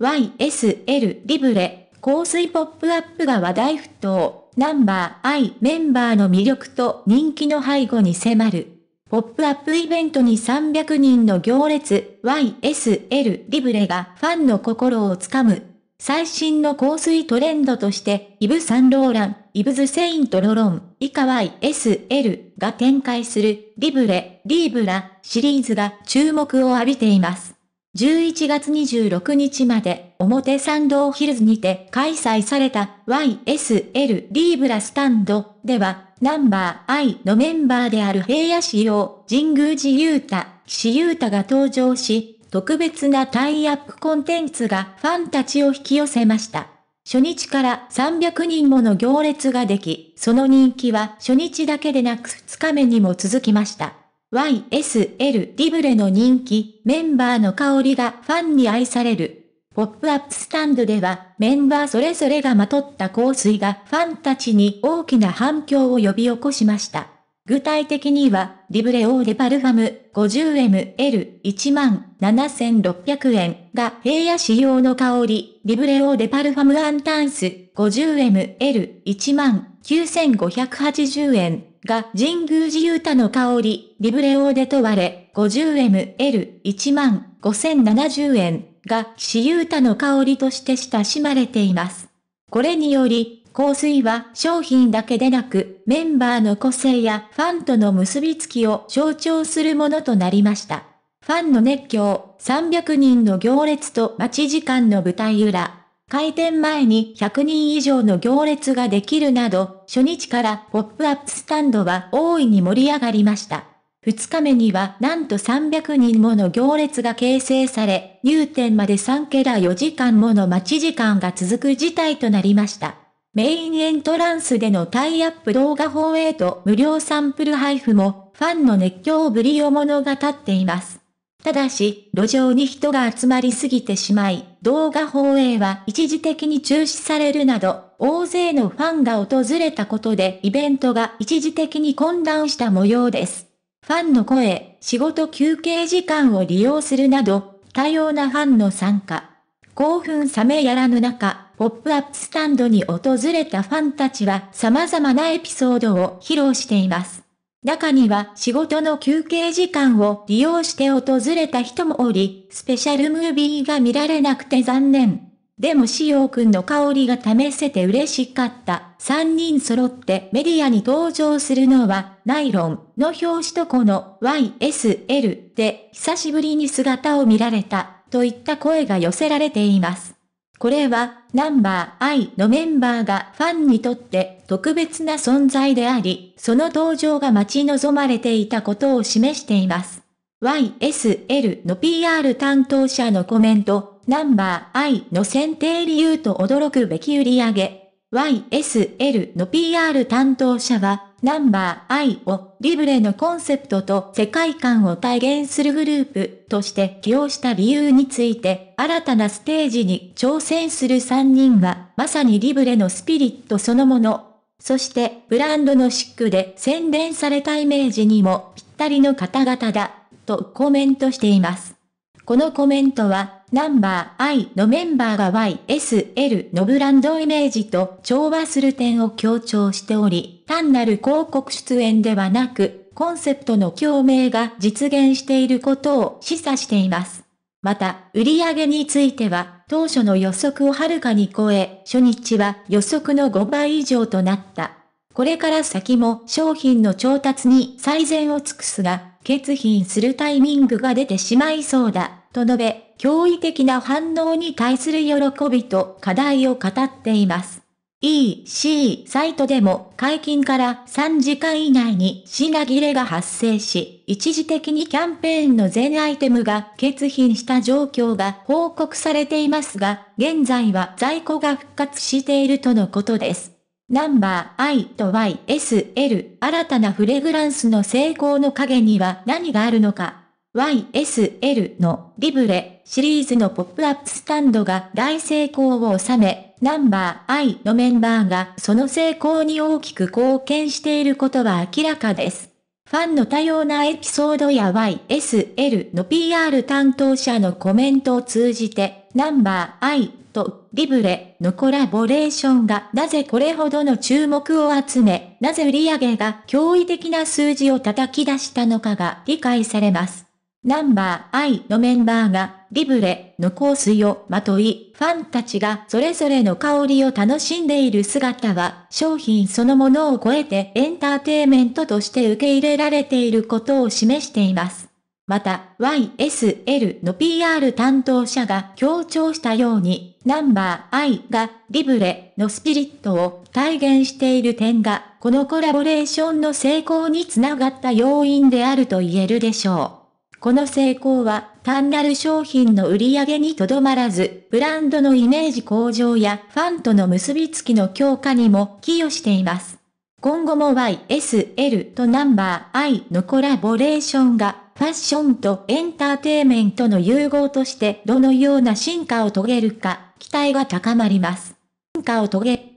YSL リブレ、香水ポップアップが話題沸騰、ナンバー I メンバーの魅力と人気の背後に迫る。ポップアップイベントに300人の行列、YSL リブレがファンの心をつかむ。最新の香水トレンドとして、イブ・サンローラン、イブズ・セイント・ロロン、以下 YSL が展開する、リブレ、リーブラシリーズが注目を浴びています。11月26日まで表参道ヒルズにて開催された YSL リーブラスタンドではナンバー I のメンバーである平野市用神宮寺雄太、岸優太が登場し、特別なタイアップコンテンツがファンたちを引き寄せました。初日から300人もの行列ができ、その人気は初日だけでなく2日目にも続きました。YSL リブレの人気、メンバーの香りがファンに愛される。ポップアップスタンドでは、メンバーそれぞれがまとった香水がファンたちに大きな反響を呼び起こしました。具体的には、リブレオーデパルファム 50ml1 万7600円が平野仕様の香り、リブレオーデパルファムアンタンス 50ml1 万9580円。が神宮寺ゆたの香り、リブレオーデトワレ、50ml1 万5070円が岸ゆたの香りとして親しまれています。これにより、香水は商品だけでなく、メンバーの個性やファンとの結びつきを象徴するものとなりました。ファンの熱狂、300人の行列と待ち時間の舞台裏。開店前に100人以上の行列ができるなど、初日からポップアップスタンドは大いに盛り上がりました。2日目にはなんと300人もの行列が形成され、入店まで3ケラ4時間もの待ち時間が続く事態となりました。メインエントランスでのタイアップ動画放映と無料サンプル配布も、ファンの熱狂ぶりを物語っています。ただし、路上に人が集まりすぎてしまい、動画放映は一時的に中止されるなど、大勢のファンが訪れたことでイベントが一時的に混乱した模様です。ファンの声、仕事休憩時間を利用するなど、多様なファンの参加。興奮冷めやらぬ中、ポップアップスタンドに訪れたファンたちは様々なエピソードを披露しています。中には仕事の休憩時間を利用して訪れた人もおり、スペシャルムービーが見られなくて残念。でも潮くんの香りが試せて嬉しかった。3人揃ってメディアに登場するのは、ナイロンの表紙とこの YSL で久しぶりに姿を見られたといった声が寄せられています。これは、ナンバー I のメンバーがファンにとって特別な存在であり、その登場が待ち望まれていたことを示しています。YSL の PR 担当者のコメント、ナンバー I の選定理由と驚くべき売り上げ。YSL の PR 担当者は、ナンバー I をリブレのコンセプトと世界観を体現するグループとして起用した理由について、新たなステージに挑戦する3人は、まさにリブレのスピリットそのもの。そして、ブランドのシックで洗練されたイメージにもぴったりの方々だ、とコメントしています。このコメントは、ナンバー I のメンバーが YSL のブランドイメージと調和する点を強調しており、単なる広告出演ではなく、コンセプトの共鳴が実現していることを示唆しています。また、売上については、当初の予測をはるかに超え、初日は予測の5倍以上となった。これから先も商品の調達に最善を尽くすが、欠品するタイミングが出てしまいそうだ。と述べ、驚異的な反応に対する喜びと課題を語っています。EC サイトでも解禁から3時間以内に品切れが発生し、一時的にキャンペーンの全アイテムが欠品した状況が報告されていますが、現在は在庫が復活しているとのことです。ナンバー I と Y、S、L、新たなフレグランスの成功の陰には何があるのか YSL のリブレシリーズのポップアップスタンドが大成功を収め、ナンバー I のメンバーがその成功に大きく貢献していることは明らかです。ファンの多様なエピソードや YSL の PR 担当者のコメントを通じて、ナンバー I とリブレのコラボレーションがなぜこれほどの注目を集め、なぜ売上が驚異的な数字を叩き出したのかが理解されます。ナンバー I のメンバーが、リブレの香水をまとい、ファンたちがそれぞれの香りを楽しんでいる姿は、商品そのものを超えてエンターテイメントとして受け入れられていることを示しています。また、YSL の PR 担当者が強調したように、ナンバー I がリブレのスピリットを体現している点が、このコラボレーションの成功につながった要因であると言えるでしょう。この成功は単なる商品の売り上げにとどまらず、ブランドのイメージ向上やファンとの結びつきの強化にも寄与しています。今後も YSL とナンバー I のコラボレーションがファッションとエンターテイメントの融合としてどのような進化を遂げるか期待が高まります。進化を遂げ、